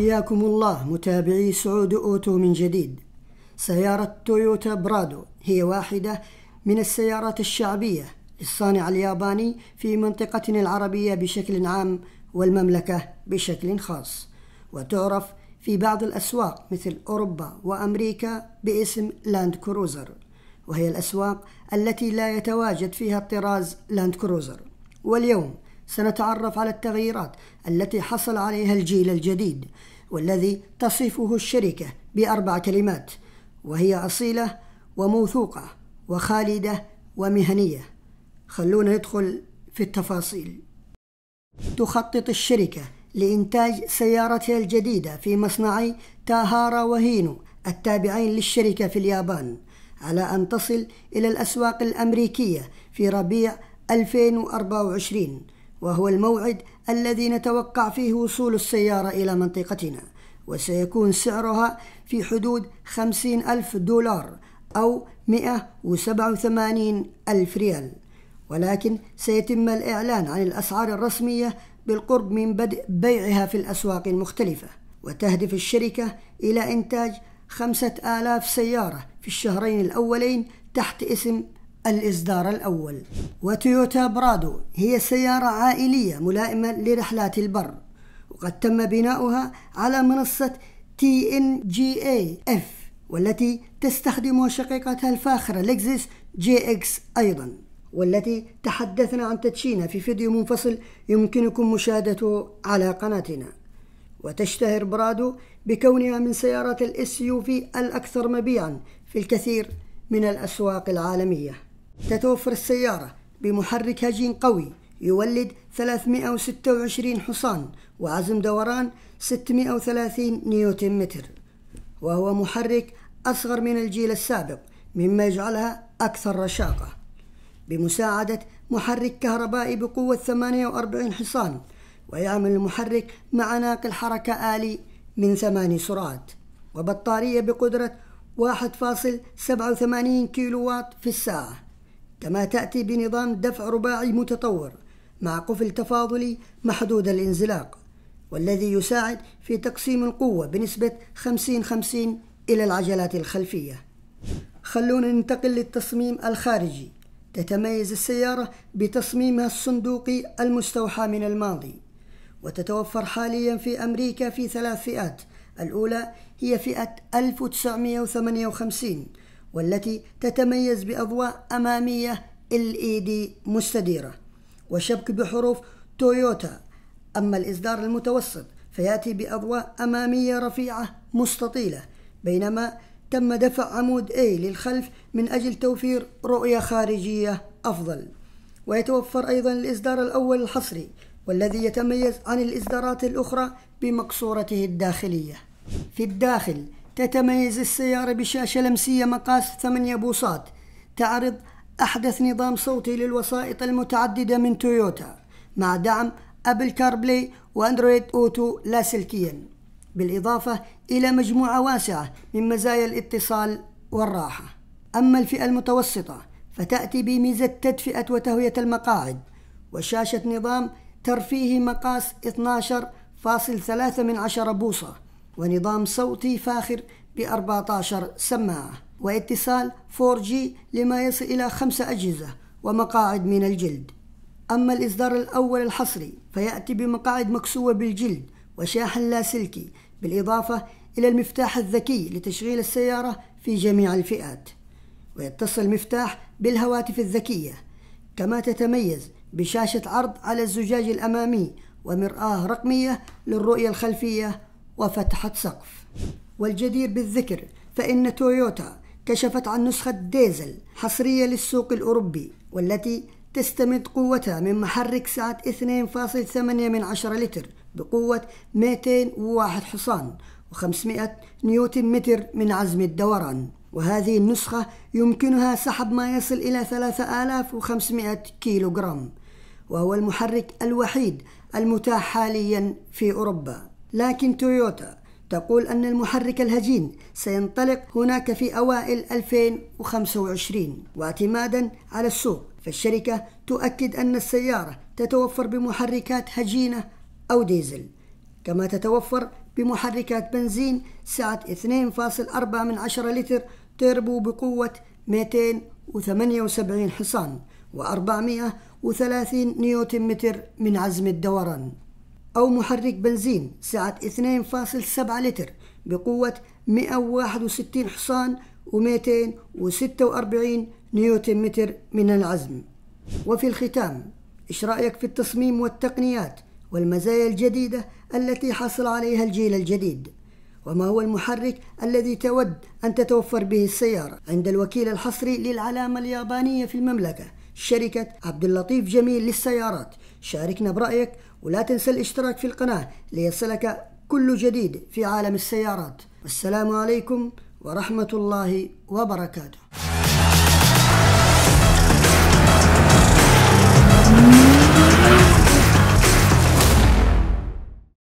حياكم الله متابعي سعود أوتو من جديد سيارة تويوتا برادو هي واحدة من السيارات الشعبية للصانع الياباني في منطقتنا العربية بشكل عام والمملكة بشكل خاص وتعرف في بعض الأسواق مثل أوروبا وأمريكا باسم لاند كروزر وهي الأسواق التي لا يتواجد فيها الطراز لاند كروزر واليوم سنتعرف على التغييرات التي حصل عليها الجيل الجديد والذي تصفه الشركة بأربع كلمات وهي أصيلة وموثوقة وخالدة ومهنية خلونا ندخل في التفاصيل تخطط الشركة لإنتاج سيارتها الجديدة في مصنعي تاهارا وهينو التابعين للشركة في اليابان على أن تصل إلى الأسواق الأمريكية في ربيع 2024 وهو الموعد الذي نتوقع فيه وصول السيارة إلى منطقتنا وسيكون سعرها في حدود خمسين ألف دولار أو مئة وسبعة وثمانين ألف ريال ولكن سيتم الإعلان عن الأسعار الرسمية بالقرب من بدء بيعها في الأسواق المختلفة وتهدف الشركة إلى إنتاج خمسة آلاف سيارة في الشهرين الأولين تحت اسم الإصدار الأول وتويوتا برادو هي سيارة عائلية ملائمة لرحلات البر وقد تم بناؤها على منصة تي ان جي اي اف والتي تستخدم شقيقتها الفاخرة لكزس جي اكس أيضا والتي تحدثنا عن تدشينها في فيديو منفصل يمكنكم مشاهدته على قناتنا وتشتهر برادو بكونها من سيارات الاس يو في الأكثر مبيعا في الكثير من الأسواق العالمية تتوفر السيارة بمحرك هجين قوي يولد 326 حصان وعزم دوران 630 نيوتن متر وهو محرك أصغر من الجيل السابق مما يجعلها أكثر رشاقة بمساعدة محرك كهربائي بقوة 48 حصان ويعمل المحرك مع ناقل حركة آلي من ثماني سرعات وبطارية بقدرة 1.87 كيلو وات في الساعة كما تأتي بنظام دفع رباعي متطور مع قفل تفاضلي محدود الانزلاق والذي يساعد في تقسيم القوة بنسبة 50-50 إلى العجلات الخلفية خلونا ننتقل للتصميم الخارجي تتميز السيارة بتصميمها الصندوقي المستوحى من الماضي وتتوفر حاليا في أمريكا في ثلاث فئات الأولى هي فئة 1958 والتي تتميز بأضواء أمامية LED مستديرة وشبك بحروف تويوتا أما الإصدار المتوسط فيأتي بأضواء أمامية رفيعة مستطيلة بينما تم دفع عمود A للخلف من أجل توفير رؤية خارجية أفضل ويتوفر أيضا الإصدار الأول الحصري والذي يتميز عن الإصدارات الأخرى بمقصورته الداخلية في الداخل تتميز السيارة بشاشة لمسية مقاس 8 بوصات تعرض أحدث نظام صوتي للوسائط المتعددة من تويوتا مع دعم أبل كاربلاي وأندرويد أوتو لاسلكيا بالإضافة إلى مجموعة واسعة من مزايا الاتصال والراحة أما الفئة المتوسطة فتأتي بميزة تدفئة وتهوية المقاعد وشاشة نظام ترفيهي مقاس 12.3 من عشرة بوصة ونظام صوتي فاخر ب 14 سماعة واتصال 4G لما يصل إلى خمسة أجهزة ومقاعد من الجلد أما الإصدار الأول الحصري فيأتي بمقاعد مكسوة بالجلد وشاحن لاسلكي بالإضافة إلى المفتاح الذكي لتشغيل السيارة في جميع الفئات ويتصل المفتاح بالهواتف الذكية كما تتميز بشاشة عرض على الزجاج الأمامي ومرآة رقمية للرؤية الخلفية وفتحت سقف والجدير بالذكر فإن تويوتا كشفت عن نسخة ديزل حصرية للسوق الأوروبي والتي تستمد قوتها من محرك سعة 2.8 من عشرة لتر بقوة 201 حصان و500 نيوتن متر من عزم الدوران وهذه النسخة يمكنها سحب ما يصل إلى 3500 كيلوغرام وهو المحرك الوحيد المتاح حاليا في أوروبا لكن تويوتا تقول أن المحرك الهجين سينطلق هناك في أوائل 2025 واعتمادا على السوق فالشركة تؤكد أن السيارة تتوفر بمحركات هجينة أو ديزل كما تتوفر بمحركات بنزين سعة 2.4 من 10 لتر تربو بقوة 278 حصان و430 نيوتن متر من عزم الدوران أو محرك بنزين سعة 2.7 لتر بقوة 161 حصان و246 نيوتن متر من العزم وفي الختام إيش رأيك في التصميم والتقنيات والمزايا الجديدة التي حصل عليها الجيل الجديد وما هو المحرك الذي تود أن تتوفر به السيارة عند الوكيل الحصري للعلامة اليابانية في المملكة شركة عبد اللطيف جميل للسيارات شاركنا برأيك ولا تنسى الاشتراك في القناة ليصلك كل جديد في عالم السيارات والسلام عليكم ورحمة الله وبركاته